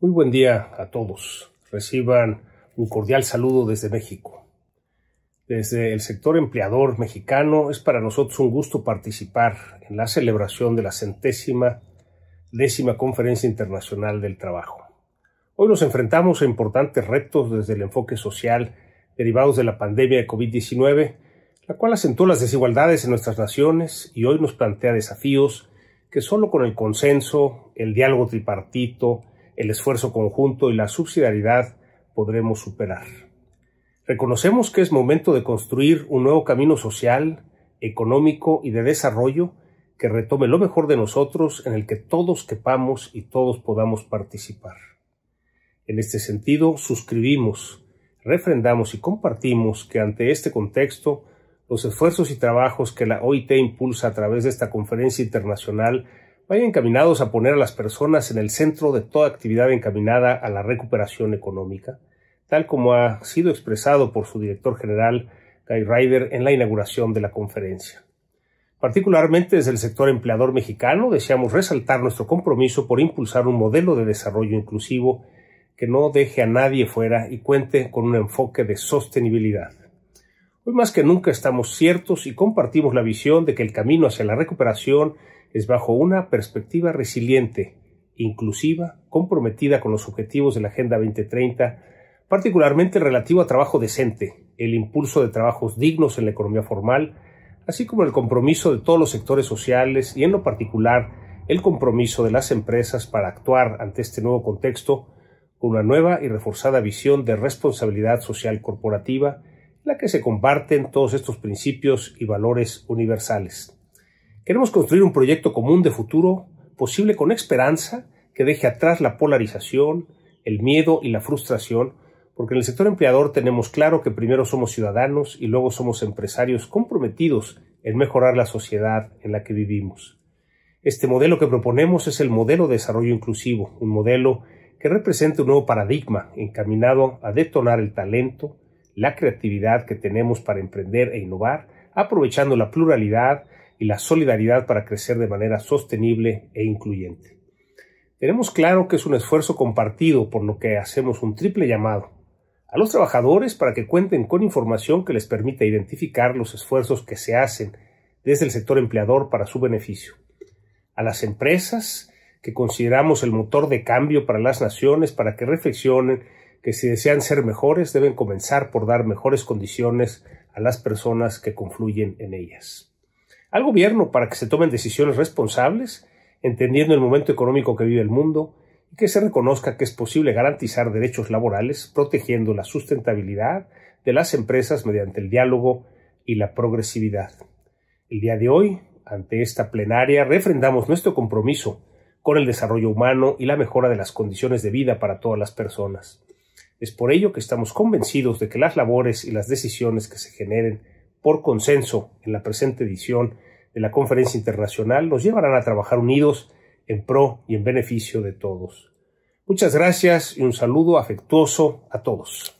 Muy buen día a todos. Reciban un cordial saludo desde México. Desde el sector empleador mexicano es para nosotros un gusto participar en la celebración de la centésima décima Conferencia Internacional del Trabajo. Hoy nos enfrentamos a importantes retos desde el enfoque social derivados de la pandemia de COVID-19, la cual acentuó las desigualdades en nuestras naciones y hoy nos plantea desafíos que solo con el consenso, el diálogo tripartito, el esfuerzo conjunto y la subsidiariedad podremos superar. Reconocemos que es momento de construir un nuevo camino social, económico y de desarrollo que retome lo mejor de nosotros en el que todos quepamos y todos podamos participar. En este sentido, suscribimos, refrendamos y compartimos que ante este contexto, los esfuerzos y trabajos que la OIT impulsa a través de esta conferencia internacional vayan encaminados a poner a las personas en el centro de toda actividad encaminada a la recuperación económica, tal como ha sido expresado por su director general Guy Ryder en la inauguración de la conferencia. Particularmente desde el sector empleador mexicano deseamos resaltar nuestro compromiso por impulsar un modelo de desarrollo inclusivo que no deje a nadie fuera y cuente con un enfoque de sostenibilidad. Hoy más que nunca estamos ciertos y compartimos la visión de que el camino hacia la recuperación es bajo una perspectiva resiliente, inclusiva, comprometida con los objetivos de la Agenda 2030, particularmente relativo a trabajo decente, el impulso de trabajos dignos en la economía formal, así como el compromiso de todos los sectores sociales y en lo particular el compromiso de las empresas para actuar ante este nuevo contexto con una nueva y reforzada visión de responsabilidad social corporativa, en la que se comparten todos estos principios y valores universales. Queremos construir un proyecto común de futuro posible con esperanza que deje atrás la polarización, el miedo y la frustración, porque en el sector empleador tenemos claro que primero somos ciudadanos y luego somos empresarios comprometidos en mejorar la sociedad en la que vivimos. Este modelo que proponemos es el modelo de desarrollo inclusivo, un modelo que representa un nuevo paradigma encaminado a detonar el talento, la creatividad que tenemos para emprender e innovar, aprovechando la pluralidad y la solidaridad para crecer de manera sostenible e incluyente. Tenemos claro que es un esfuerzo compartido por lo que hacemos un triple llamado a los trabajadores para que cuenten con información que les permita identificar los esfuerzos que se hacen desde el sector empleador para su beneficio, a las empresas que consideramos el motor de cambio para las naciones para que reflexionen que si desean ser mejores deben comenzar por dar mejores condiciones a las personas que confluyen en ellas al gobierno para que se tomen decisiones responsables, entendiendo el momento económico que vive el mundo, y que se reconozca que es posible garantizar derechos laborales protegiendo la sustentabilidad de las empresas mediante el diálogo y la progresividad. El día de hoy, ante esta plenaria, refrendamos nuestro compromiso con el desarrollo humano y la mejora de las condiciones de vida para todas las personas. Es por ello que estamos convencidos de que las labores y las decisiones que se generen por consenso en la presente edición de la Conferencia Internacional nos llevarán a trabajar unidos en pro y en beneficio de todos. Muchas gracias y un saludo afectuoso a todos.